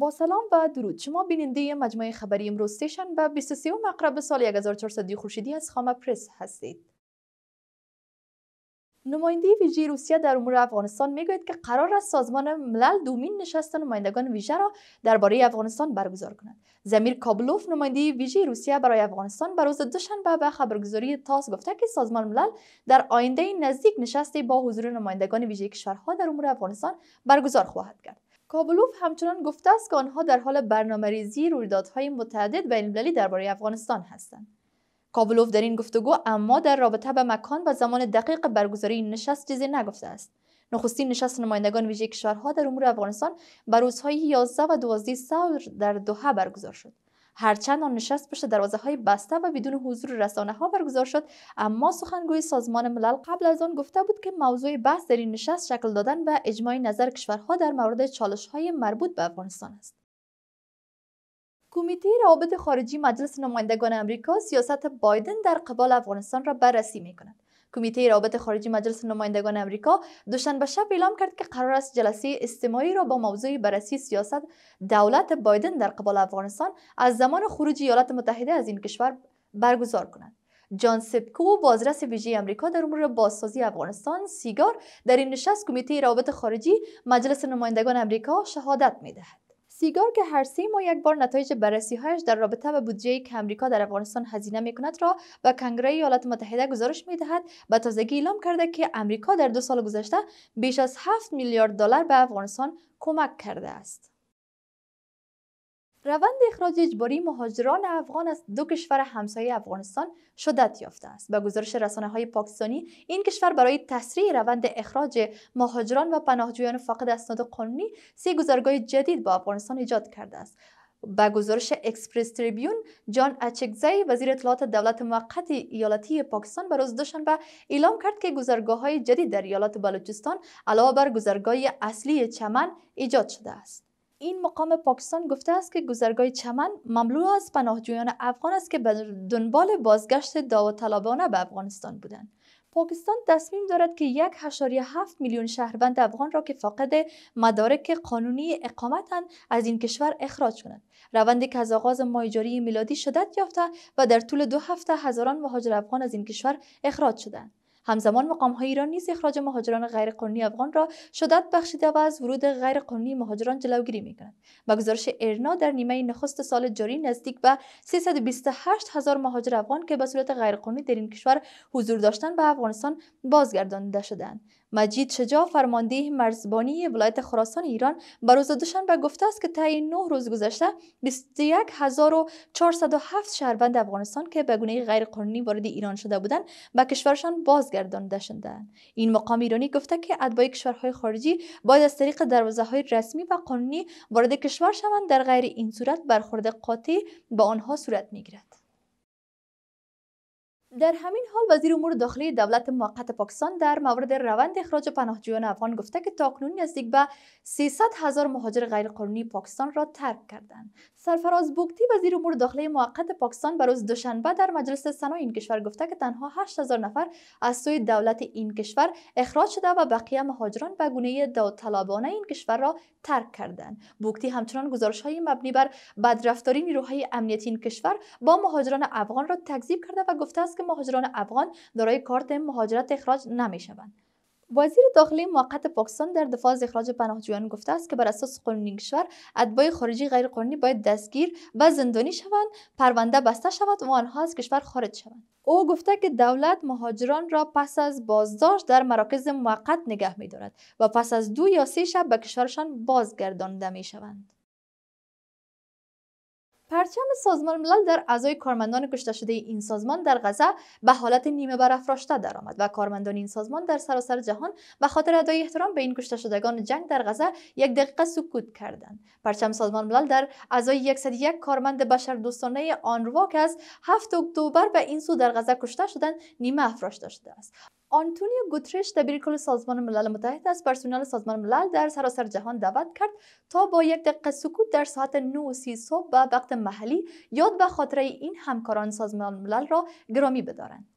با سلام و درود شما بیننده مجموعه خبری امروز سیشن به 23 مقرب سال 1402 خورشیدی از خامه پرس هستید نماینده ویژه روسیه در امور افغانستان میگوید که قرار است سازمان ملل دومین نشست نمایندگان ویژه را درباره افغانستان برگزار کند زمیر کابلوف نماینده ویژه روسیه برای افغانستان بر روز دوشنبه به خبرگزاری تاس گفته که سازمان ملل در آینده نزدیک نشستی با حضور نمایندگان ویژه کشورها در امور افغانستان برگزار خواهد کرد کابلوف همچنان گفته است که آنها در حال برنامه‌ریزی رویدادهای متعدد بین‌المللی درباره افغانستان هستند کابلوف در این گفتگو اما در رابطه به مکان و زمان دقیق برگزاری این نشست چیزی نگفته است نخستین نشست نمایندگان ویژه کشورها در امور افغانستان بر روزهای 11 و 12 سور در دوحه برگزار شد هرچند آن نشست پشت دروازه های بسته و بدون حضور رسانه ها برگزار شد اما سخنگوی سازمان ملل قبل از آن گفته بود که موضوع بحث در این نشست شکل دادن به اجماع نظر کشورها در مورد چالش های مربوط به افغانستان است کمیته روابط خارجی مجلس نمایندگان آمریکا سیاست بایدن در قبال افغانستان را بررسی می کند. کمیته روابط خارجی مجلس نمایندگان آمریکا دوشنبه شب اعلام کرد که قرار است جلسه استماعی را با موضوع بررسی سیاست دولت بایدن در قبال افغانستان از زمان خروج ایالات متحده از این کشور برگزار کند. جان سپکو بازرس ویژه امریکا در امور بازسازی افغانستان سیگار در این نشست کمیته روابط خارجی مجلس نمایندگان آمریکا شهادت میدهد سیگار که هر سه ماه یک بار نتایج هایش در رابطه با بودجه که امریکا در افغانستان هزینه می کند را به کنگره ایالات متحده گزارش می دهد به تازگی اعلام کرده که امریکا در دو سال گذشته بیش از 7 میلیارد دلار به افغانستان کمک کرده است روند اخراج اجباری مهاجران افغان از دو کشور همسایه افغانستان شدت یافته است. به گزارش رسانه های پاکستانی، این کشور برای تسریع روند اخراج مهاجران و پناهجویان فاقد اسناد قانونی سه گذرگاه جدید با افغانستان ایجاد کرده است. به گزارش اکسپرس تریبیون جان اچکزی وزیر اطلاعات دولت موقت ایالتی پاکستان به روز دوشنبه اعلام کرد که گذرگاه های جدید در ایالات بلوچستان علاوه بر گذرگاه اصلی چمن ایجاد شده است این مقام پاکستان گفته است که گذرگاه چمن مملو از پناهجویان افغان است که به دنبال بازگشت داوطلبانه به افغانستان بودند پاکستان تصمیم دارد که یک هشاری هفت میلیون شهروند افغان را که فاقد مدارک قانونی اقامتند از این کشور اخراج کند روندی که از آغاز مایجاری میلادی شدت یافته و در طول دو هفته هزاران مهاجر افغان از این کشور اخراج شدند همزمان مقام های ایران نیز اخراج مهاجران غیر افغان را شدت بخشیده و از ورود غیر مهاجران جلوگیری می کنند با گزارش ارنا در نیمه نخست سال جاری نزدیک به 328 هزار مهاجر افغان که به صورت غیرقانونی در این کشور حضور داشتند به افغانستان بازگردانده شدند مجید شجاع فرمانده مرزبانی ولایت خراسان ایران به روز دوشنبه گفته است که طی 9 روز گذشته 21407 شهروند افغانستان که به گونه غیرقانونی وارد ایران شده بودند به کشورشان بازگردانده شدند این مقام ایرانی گفته که ادبای کشورهای خارجی باید از طریق دروازه های رسمی و قانونی وارد کشور شوند در غیر این صورت برخورد قاطع به آنها صورت میگیرد در همین حال وزیر امور داخلی دولت موقت پاکستان در مورد روند اخراج پناهجویان افغان گفته که تاکنون نزدیک به 300 هزار مهاجر غیرقانونی پاکستان را ترک کردند سرفراز بوکتی وزیر امور داخلی موقت پاکستان به روز دوشنبه در مجلس سنا این کشور گفته که تنها 8000 نفر از سوی دولت این کشور اخراج شده و بقیه مهاجران به گونه داوطلبانه این کشور را ترک کردند بوکتی همچنان گزارش های مبنی بر بدرفتاری نیروهای امنیتی این کشور با مهاجران افغان را تکذیب کرده و گفته است که مهاجران افغان دارای کارت مهاجرت اخراج نمیشوند وزیر داخلی موقت پاکستان در دفاع از اخراج پناهجویان گفته است که بر اساس قانون کشور اتباع خارجی غیر قانونی باید دستگیر و زندانی شوند پرونده بسته شود و آنها از کشور خارج شوند او گفته که دولت مهاجران را پس از بازداشت در مراکز موقت نگه میدارد و پس از دو یا سه شب به کشورشان بازگردانده می شوند پرچم سازمان ملل در اعضای کارمندان کشته شده این سازمان در غزه به حالت نیمه برافراشته درآمد و کارمندان این سازمان در سراسر جهان به خاطر ادای احترام به این کشته شدگان جنگ در غزه یک دقیقه سکوت کردند پرچم سازمان ملل در اعضای 101 کارمند بشردوستانه آنروا که از 7 اکتبر به این سو در غزه کشته شدند نیمه افراشته شده است آنتونیو گوترش دبیر کل سازمان ملل متحد از پرسنل سازمان ملل در سراسر جهان دعوت کرد تا با یک دقیقه سکوت در ساعت 9:30 صبح به وقت محلی یاد به خاطره این همکاران سازمان ملل را گرامی بدارند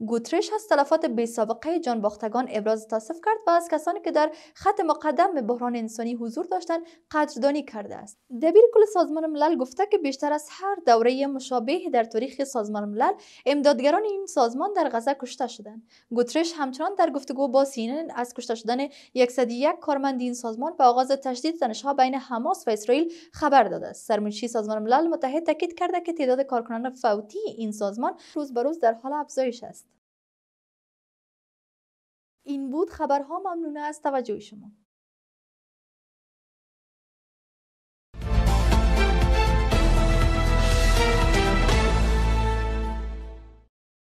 گوترش از تلفات بی سابقه باختگان ابراز تاسف کرد و از کسانی که در خط مقدم به بحران انسانی حضور داشتند قدردانی کرده است دبیر کل سازمان ملل گفته که بیشتر از هر دوره مشابه در تاریخ سازمان ملل امدادگران این سازمان در غزه کشته شدند گوترش همچنان در گفتگو با سینن از کشته شدن 101 کارمند این سازمان به آغاز تشدید تنشها بین حماس و اسرائیل خبر داده است سرمنشی سازمان ملل متحد تاکید کرده که تعداد کارکنان فوتی این سازمان روز به روز در حال افزایش است این بود خبرها ممنون از توجه شما